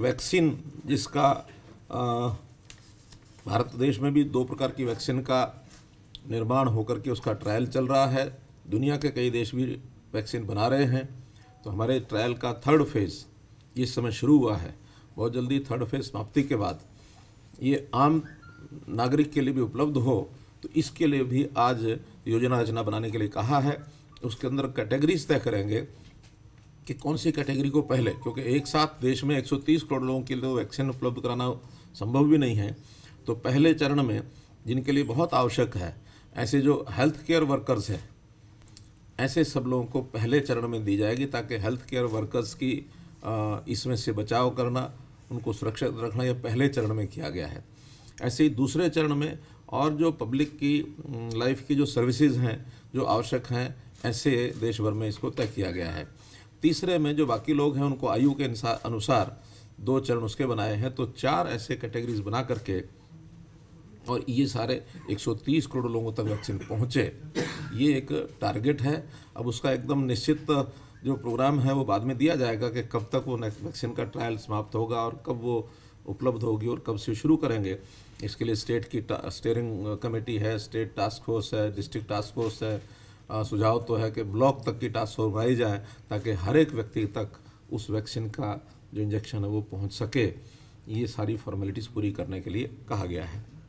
vaccine जिसका भारत देश में भी दो प्रकार की वैक्सीन का निर्माण होकर के उसका ट्रायल चल रहा है दुनिया के कई देश भी वैक्सीन बना रहे हैं तो हमारे ट्रायल का थर्ड फेज़ इस समय शुरू हुआ है बहुत जल्दी थर्ड फेज़ समाप्ति के बाद ये आम नागरिक के लिए भी उपलब्ध हो तो इसके लिए भी आज योजना रचना बनाने के लिए कहा है उसके अंदर कैटेगरीज तय करेंगे कि कौन सी कैटेगरी को पहले क्योंकि एक साथ देश में 130 करोड़ लोगों के लिए तो वैक्सीन उपलब्ध कराना संभव भी नहीं है तो पहले चरण में जिनके लिए बहुत आवश्यक है ऐसे जो हेल्थ केयर वर्कर्स हैं ऐसे सब लोगों को पहले चरण में दी जाएगी ताकि हेल्थ केयर वर्कर्स की इसमें से बचाव करना उनको सुरक्षित रखना यह पहले चरण में किया गया है ऐसे ही दूसरे चरण में और जो पब्लिक की लाइफ की जो सर्विसेज हैं जो आवश्यक हैं ऐसे देश भर में इसको तय किया गया है तीसरे में जो बाकी लोग हैं उनको आयु के अनुसार दो चरण उसके बनाए हैं तो चार ऐसे कैटेगरीज बना करके और ये सारे 130 करोड़ लोगों तक वैक्सीन पहुँचे ये एक टारगेट है अब उसका एकदम निश्चित जो प्रोग्राम है वो बाद में दिया जाएगा कि कब तक वो वैक्सीन का ट्रायल समाप्त होगा और कब वो उपलब्ध होगी और कब से शुरू करेंगे इसके लिए स्टेट की स्टेयरिंग कमेटी है स्टेट टास्क फोर्स है डिस्ट्रिक्ट टास्क फोर्स है सुझाव तो है कि ब्लॉक तक की टास्क फोर्स बनाई जाए ताकि हर एक व्यक्ति तक उस वैक्सीन का जो इंजेक्शन है वो पहुंच सके ये सारी फॉर्मेलिटीज़ पूरी करने के लिए कहा गया है